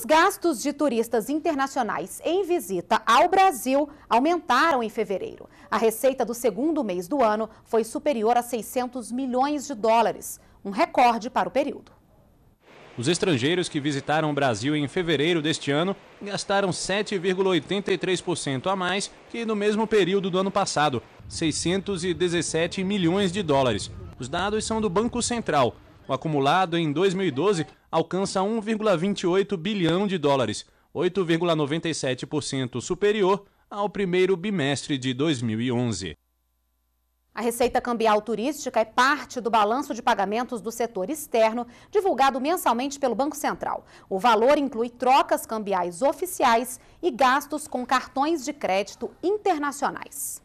Os gastos de turistas internacionais em visita ao Brasil aumentaram em fevereiro. A receita do segundo mês do ano foi superior a 600 milhões de dólares, um recorde para o período. Os estrangeiros que visitaram o Brasil em fevereiro deste ano gastaram 7,83% a mais que no mesmo período do ano passado, 617 milhões de dólares. Os dados são do Banco Central. O acumulado em 2012 alcança 1,28 bilhão de dólares, 8,97% superior ao primeiro bimestre de 2011. A receita cambial turística é parte do balanço de pagamentos do setor externo, divulgado mensalmente pelo Banco Central. O valor inclui trocas cambiais oficiais e gastos com cartões de crédito internacionais.